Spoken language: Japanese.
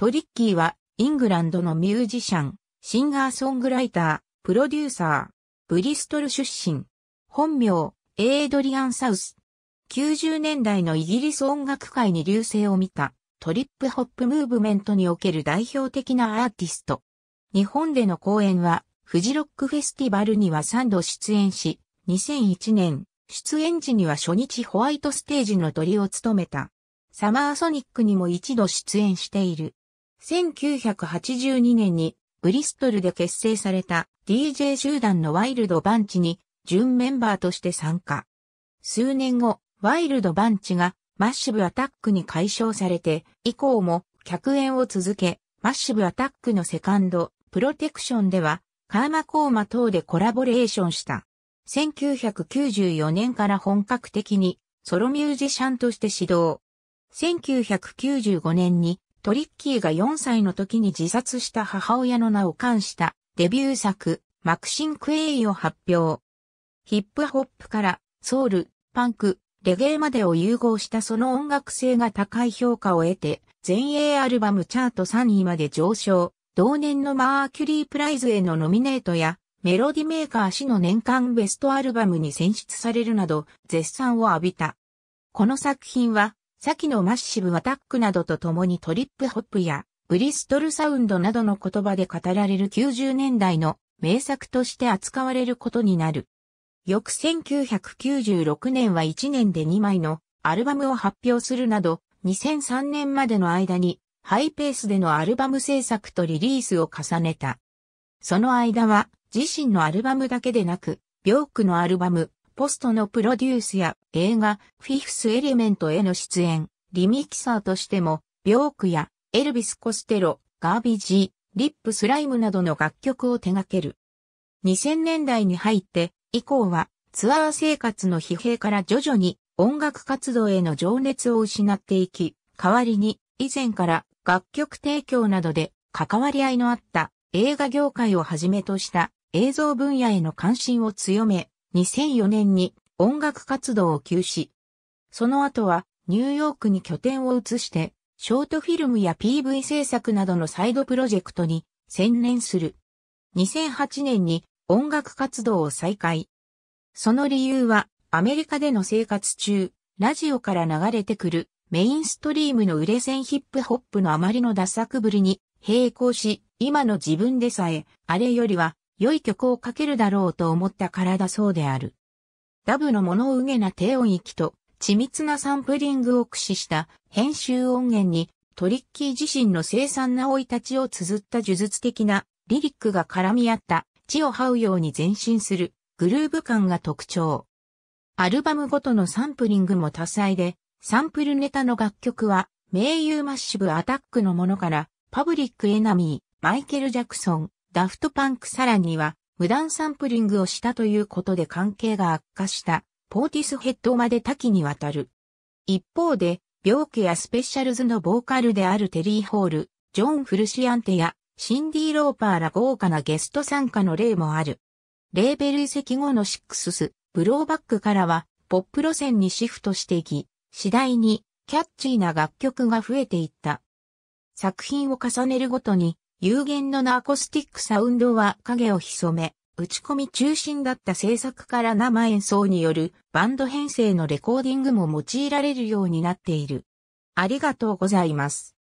トリッキーは、イングランドのミュージシャン、シンガーソングライター、プロデューサー、ブリストル出身。本名、エイドリアン・サウス。90年代のイギリス音楽界に流星を見た、トリップホップムーブメントにおける代表的なアーティスト。日本での公演は、フジロックフェスティバルには3度出演し、2001年、出演時には初日ホワイトステージの鳥を務めた。サマーソニックにも一度出演している。1982年にブリストルで結成された DJ 集団のワイルドバンチに準メンバーとして参加。数年後、ワイルドバンチがマッシブアタックに解消されて、以降も客演を続け、マッシブアタックのセカンド、プロテクションでは、カーマコーマ等でコラボレーションした。1994年から本格的にソロミュージシャンとして指導。1995年にトリッキーが4歳の時に自殺した母親の名を冠したデビュー作、マクシン・クエイを発表。ヒップホップからソウル、パンク、レゲエまでを融合したその音楽性が高い評価を得て、全英アルバムチャート3位まで上昇、同年のマーキュリープライズへのノミネートや、メロディメーカー氏の年間ベストアルバムに選出されるなど、絶賛を浴びた。この作品は、先のマッシブアタックなどと共にトリップホップやブリストルサウンドなどの言葉で語られる90年代の名作として扱われることになる。翌1996年は1年で2枚のアルバムを発表するなど、2003年までの間にハイペースでのアルバム制作とリリースを重ねた。その間は自身のアルバムだけでなく、ビョークのアルバム、ポストのプロデュースや映画、フィフスエレメントへの出演、リミキサーとしても、ビョークやエルビス・コステロ、ガービジー、リップ・スライムなどの楽曲を手掛ける。2000年代に入って以降はツアー生活の疲弊から徐々に音楽活動への情熱を失っていき、代わりに以前から楽曲提供などで関わり合いのあった映画業界をはじめとした映像分野への関心を強め、2004年に音楽活動を休止。その後はニューヨークに拠点を移して、ショートフィルムや PV 制作などのサイドプロジェクトに専念する。2008年に音楽活動を再開。その理由は、アメリカでの生活中、ラジオから流れてくるメインストリームの売れ線ヒップホップのあまりの脱作ぶりに並行し、今の自分でさえ、あれよりは良い曲を書けるだろうと思ったからだそうである。ダブの物憂げな低音域と緻密なサンプリングを駆使した編集音源にトリッキー自身の凄惨な生い立ちを綴った呪術的なリリックが絡み合った地を這うように前進するグルーヴ感が特徴。アルバムごとのサンプリングも多彩で、サンプルネタの楽曲は名優マッシブアタックのものからパブリックエナミー、マイケル・ジャクソン、ダフトパンクさらには、無断サンプリングをしたということで関係が悪化した、ポーティスヘッドまで多岐にわたる。一方で、病気やスペシャルズのボーカルであるテリー・ホール、ジョン・フルシアンテや、シンディ・ローパーら豪華なゲスト参加の例もある。レーベル移籍後のシックスス、ブローバックからは、ポップ路線にシフトしていき、次第に、キャッチーな楽曲が増えていった。作品を重ねるごとに、有限のなアコースティックサウンドは影を潜め、打ち込み中心だった制作から生演奏によるバンド編成のレコーディングも用いられるようになっている。ありがとうございます。